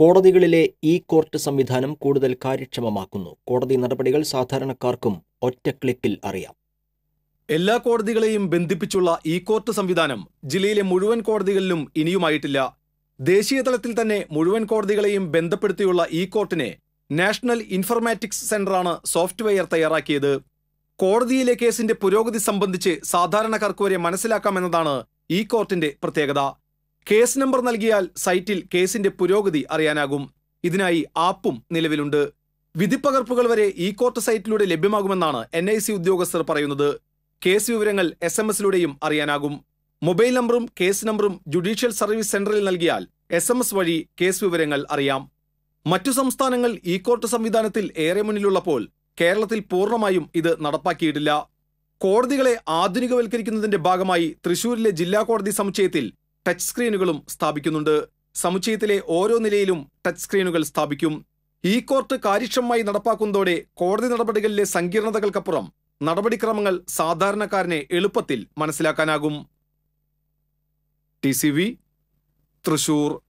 കോടതികളിലെ E court സംവിധാനം കൂടുതൽ കാര്യക്ഷമമാക്കുന്നു കോടതി നടപടികൾ സാധാരണക്കാർക്കും ഒറ്റ ക്ലിക്കിൽ അറിയാം എല്ലാ കോടതികളെയും ബന്ധിപ്പിച്ചുള്ള ഇ കോർട്ട് സംവിധാനം ജില്ലയിലെ മുഴുവൻ കോടതികളിലും ഇനിയുമായിട്ടില്ല ദേശീയ തലത്തിൽ തന്നെ മുഴുവൻ കോടതികളെയും ബന്ധപ്പെടുത്തിയുള്ള ഇ കോർട്ടിനെ നാഷണൽ ഇൻഫർമാറ്റിക്സ് സെന്ററാണ് സോഫ്റ്റ്വെയർ തയ്യാറാക്കിയത് കോടതിയിലെ കേസിന്റെ പുരോഗതി സംബന്ധിച്ച് സാധാരണക്കാർക്ക് വരെ മനസ്സിലാക്കാമെന്നതാണ് ഈ കോർട്ടിന്റെ പ്രത്യേകത കേസ് നമ്പർ നൽകിയാൽ സൈറ്റിൽ കേസിന്റെ പുരോഗതി അറിയാനാകും ഇതിനായി ആപ്പും നിലവിലുണ്ട് വിധിപ്പകർപ്പുകൾ വരെ ഇ കോർട്ട് സൈറ്റിലൂടെ ലഭ്യമാകുമെന്നാണ് എൻ ഐ സി ഉദ്യോഗസ്ഥർ പറയുന്നത് കേസ് വിവരങ്ങൾ എസ് എം എസിലൂടെയും അറിയാനാകും മൊബൈൽ നമ്പറും കേസ് നമ്പറും ജുഡീഷ്യൽ സർവീസ് സെന്ററിൽ നൽകിയാൽ എസ് എം എസ് വഴി കേസ് വിവരങ്ങൾ അറിയാം മറ്റു സംസ്ഥാനങ്ങൾ ഇ കോർട്ട് സംവിധാനത്തിൽ ഏറെ മുന്നിലുള്ളപ്പോൾ കേരളത്തിൽ പൂർണ്ണമായും ഇത് നടപ്പാക്കിയിട്ടില്ല കോടതികളെ ആധുനികവൽക്കരിക്കുന്നതിന്റെ ഭാഗമായി തൃശൂരിലെ ജില്ലാ കോടതി സമുച്ചയത്തിൽ ടച്ച് സ്ക്രീനുകളും സ്ഥാപിക്കുന്നുണ്ട് സമുച്ചയത്തിലെ ഓരോ നിലയിലും ടച്ച് സ്ക്രീനുകൾ സ്ഥാപിക്കും ഈ കോർട്ട് കാര്യക്ഷമമായി നടപ്പാക്കുന്നതോടെ കോടതി നടപടികളിലെ സങ്കീർണതകൾക്കപ്പുറം നടപടിക്രമങ്ങൾ സാധാരണക്കാരനെ എളുപ്പത്തിൽ മനസ്സിലാക്കാനാകും ടി തൃശൂർ